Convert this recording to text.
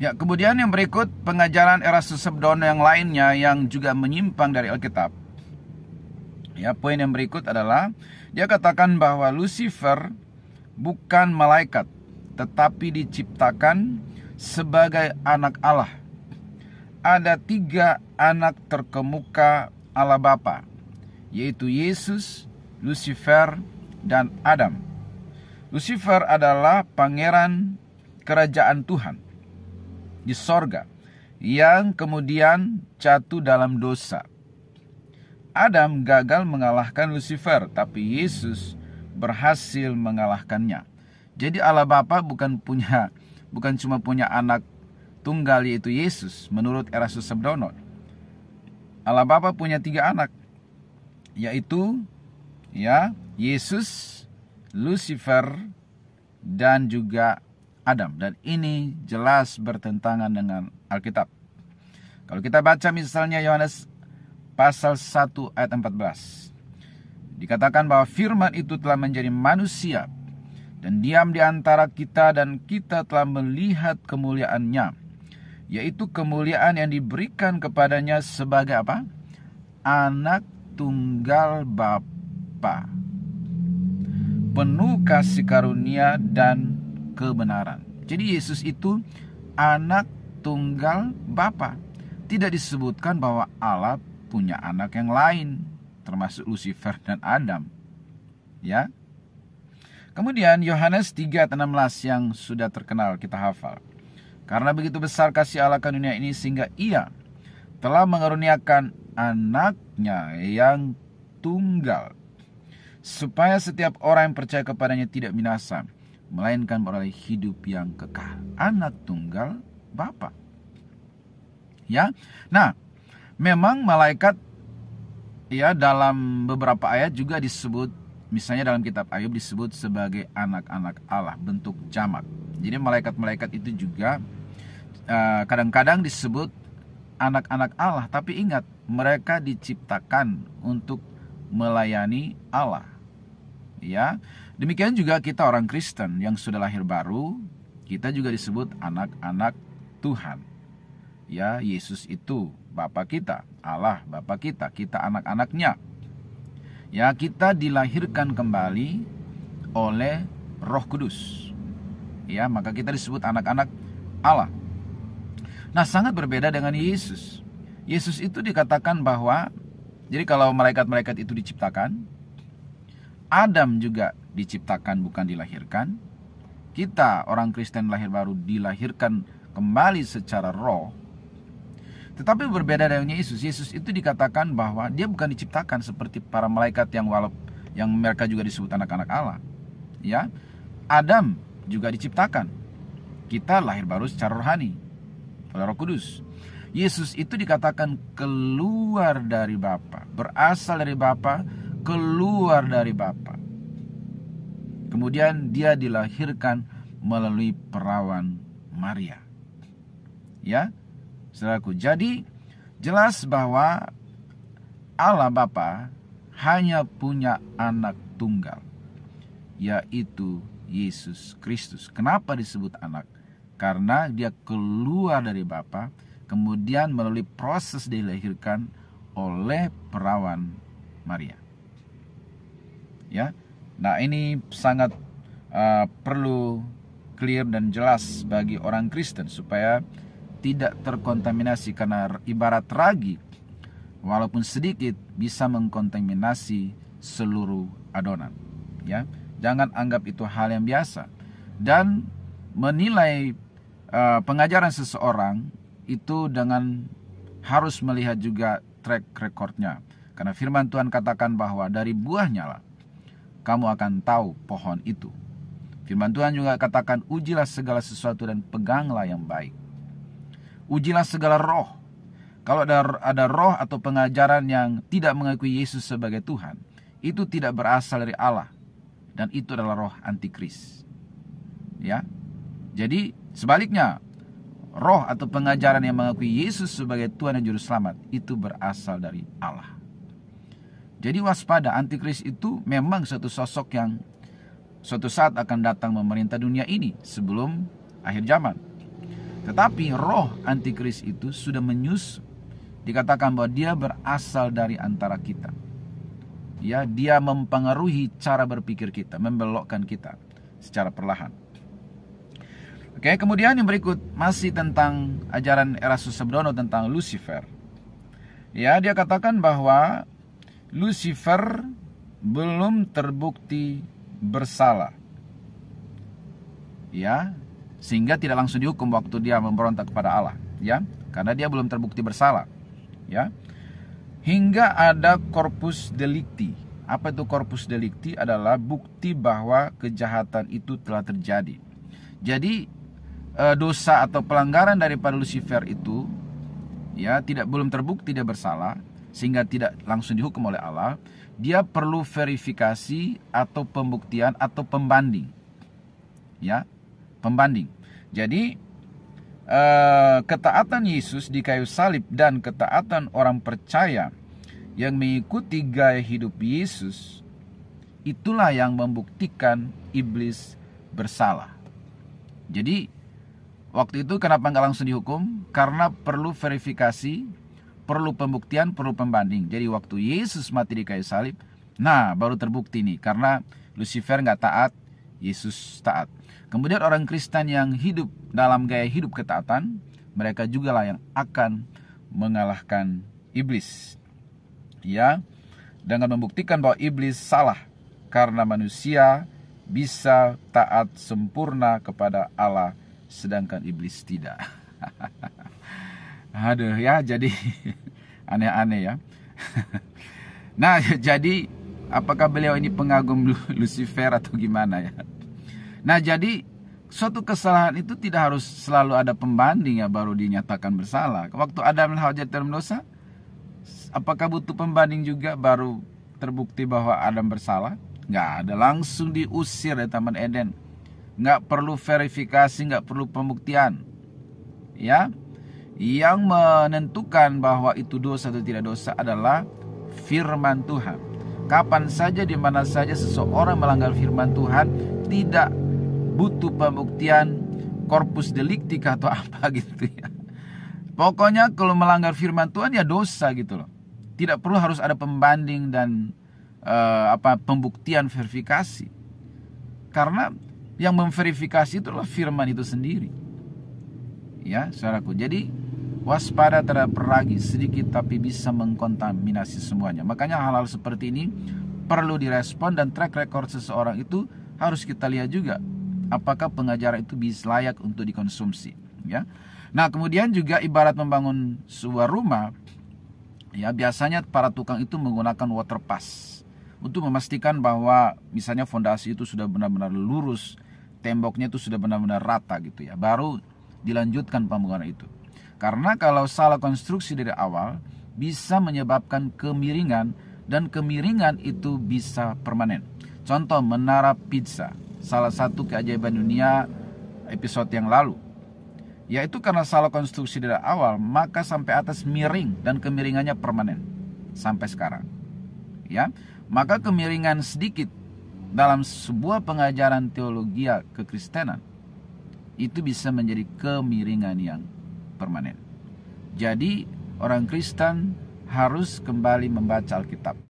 Ya, kemudian yang berikut pengajaran era Erasmus Sebdon yang lainnya yang juga menyimpang dari Alkitab. Ya, poin yang berikut adalah dia katakan bahwa Lucifer bukan malaikat, tetapi diciptakan sebagai anak Allah. Ada tiga anak terkemuka Allah Bapa, yaitu Yesus, Lucifer, dan Adam. Lucifer adalah pangeran kerajaan Tuhan di sorga yang kemudian jatuh dalam dosa. Adam gagal mengalahkan Lucifer, tapi Yesus berhasil mengalahkannya. Jadi Allah Bapa bukan punya bukan cuma punya anak tunggal yaitu Yesus menurut Erasmus Sebdono. Allah Bapa punya tiga anak yaitu ya Yesus, Lucifer dan juga Adam dan ini jelas bertentangan dengan Alkitab. Kalau kita baca misalnya Yohanes pasal 1 ayat 14. Dikatakan bahwa firman itu telah menjadi manusia dan diam di antara kita dan kita telah melihat kemuliaannya yaitu kemuliaan yang diberikan kepadanya sebagai apa? Anak tunggal Bapa. Penuh kasih karunia dan kebenaran. Jadi Yesus itu anak tunggal Bapa. Tidak disebutkan bahwa Allah punya anak yang lain, termasuk Lucifer dan Adam. Ya. Kemudian Yohanes 3:16 yang sudah terkenal kita hafal. Karena begitu besar kasih Allah ke dunia ini sehingga ia telah mengaruniakan anaknya yang tunggal supaya setiap orang yang percaya kepadanya tidak binasa melainkan beroleh hidup yang kekal. Anak tunggal Bapa. Ya. Nah, memang malaikat ya dalam beberapa ayat juga disebut misalnya dalam kitab Ayub disebut sebagai anak-anak Allah, bentuk jamak. Jadi malaikat-malaikat itu juga eh, kadang-kadang uh, kadang -kadang disebut anak-anak Allah, tapi ingat mereka diciptakan untuk melayani Allah ya. Demikian juga kita orang Kristen yang sudah lahir baru, kita juga disebut anak-anak Tuhan. Ya, Yesus itu Bapa kita, Allah Bapa kita, kita anak-anaknya. Ya, kita dilahirkan kembali oleh Roh Kudus. Ya, maka kita disebut anak-anak Allah. Nah, sangat berbeda dengan Yesus. Yesus itu dikatakan bahwa jadi kalau malaikat-malaikat itu diciptakan, Adam juga diciptakan bukan dilahirkan. Kita orang Kristen lahir baru dilahirkan kembali secara roh. Tetapi berbeda dengan Yesus. Yesus itu dikatakan bahwa dia bukan diciptakan seperti para malaikat yang walau yang mereka juga disebut anak-anak Allah. Ya. Adam juga diciptakan. Kita lahir baru secara rohani oleh Roh Kudus. Yesus itu dikatakan keluar dari Bapa, berasal dari Bapa, keluar dari Bapa. Kemudian dia dilahirkan melalui perawan Maria. Ya, saudaraku. Jadi jelas bahwa Allah Bapa hanya punya anak tunggal, yaitu Yesus Kristus. Kenapa disebut anak? Karena dia keluar dari Bapa, kemudian melalui proses dilahirkan oleh perawan Maria ya. Nah, ini sangat uh, perlu clear dan jelas bagi orang Kristen supaya tidak terkontaminasi karena ibarat ragi walaupun sedikit bisa mengkontaminasi seluruh adonan, ya. Jangan anggap itu hal yang biasa. Dan menilai uh, pengajaran seseorang itu dengan harus melihat juga track recordnya. Karena firman Tuhan katakan bahwa dari buahnya lah kamu akan tahu pohon itu. Firman Tuhan juga katakan, ujilah segala sesuatu dan peganglah yang baik. Ujilah segala roh. Kalau ada, ada roh atau pengajaran yang tidak mengakui Yesus sebagai Tuhan, itu tidak berasal dari Allah. Dan itu adalah roh antikris. Ya, Jadi sebaliknya, roh atau pengajaran yang mengakui Yesus sebagai Tuhan dan Juru Selamat, itu berasal dari Allah. Jadi waspada, antikris itu memang satu sosok yang suatu saat akan datang memerintah dunia ini sebelum akhir zaman. Tetapi roh antikris itu sudah menyus, Dikatakan bahwa dia berasal dari antara kita. Ya, dia mempengaruhi cara berpikir kita, membelokkan kita secara perlahan. Oke, kemudian yang berikut masih tentang ajaran Erasmus Sebrono tentang Lucifer. Ya, dia katakan bahwa Lucifer belum terbukti bersalah. Ya, sehingga tidak langsung dihukum waktu dia memberontak kepada Allah, ya, karena dia belum terbukti bersalah. Ya. Hingga ada korpus delikti. Apa itu korpus delikti? Adalah bukti bahwa kejahatan itu telah terjadi. Jadi e, dosa atau pelanggaran daripada Lucifer itu ya tidak belum terbukti dia bersalah sehingga tidak langsung dihukum oleh Allah, dia perlu verifikasi atau pembuktian atau pembanding. Ya, pembanding. Jadi eh, ketaatan Yesus di kayu salib dan ketaatan orang percaya yang mengikuti gaya hidup Yesus itulah yang membuktikan iblis bersalah. Jadi waktu itu kenapa nggak langsung dihukum? Karena perlu verifikasi perlu pembuktian, perlu pembanding. Jadi waktu Yesus mati di kayu salib, nah baru terbukti nih karena Lucifer nggak taat, Yesus taat. Kemudian orang Kristen yang hidup dalam gaya hidup ketaatan, mereka juga lah yang akan mengalahkan iblis. Ya, dengan membuktikan bahwa iblis salah karena manusia bisa taat sempurna kepada Allah sedangkan iblis tidak. Aduh ya jadi aneh-aneh ya. nah jadi apakah beliau ini pengagum Lucifer atau gimana ya? Nah jadi suatu kesalahan itu tidak harus selalu ada pembanding ya baru dinyatakan bersalah. Waktu Adam hajat dalam dosa, apakah butuh pembanding juga baru terbukti bahwa Adam bersalah? Nggak ada, langsung diusir dari Taman Eden. Nggak perlu verifikasi, nggak perlu pembuktian. Ya, yang menentukan bahwa itu dosa atau tidak dosa adalah firman Tuhan. Kapan saja di mana saja seseorang melanggar firman Tuhan tidak butuh pembuktian korpus deliktik atau apa gitu ya. Pokoknya kalau melanggar firman Tuhan ya dosa gitu loh. Tidak perlu harus ada pembanding dan uh, apa pembuktian verifikasi. Karena yang memverifikasi itu adalah firman itu sendiri. Ya, saudaraku. Jadi waspada terhadap ragi sedikit tapi bisa mengkontaminasi semuanya. Makanya hal-hal seperti ini perlu direspon dan track record seseorang itu harus kita lihat juga apakah pengajaran itu bisa layak untuk dikonsumsi, ya. Nah, kemudian juga ibarat membangun sebuah rumah ya biasanya para tukang itu menggunakan water pass untuk memastikan bahwa misalnya fondasi itu sudah benar-benar lurus, temboknya itu sudah benar-benar rata gitu ya. Baru dilanjutkan pembangunan itu. Karena kalau salah konstruksi dari awal bisa menyebabkan kemiringan dan kemiringan itu bisa permanen. Contoh menara pizza, salah satu keajaiban dunia episode yang lalu. Yaitu karena salah konstruksi dari awal, maka sampai atas miring dan kemiringannya permanen sampai sekarang. Ya, maka kemiringan sedikit dalam sebuah pengajaran teologi ya, kekristenan itu bisa menjadi kemiringan yang permanen. Jadi orang Kristen harus kembali membaca Alkitab.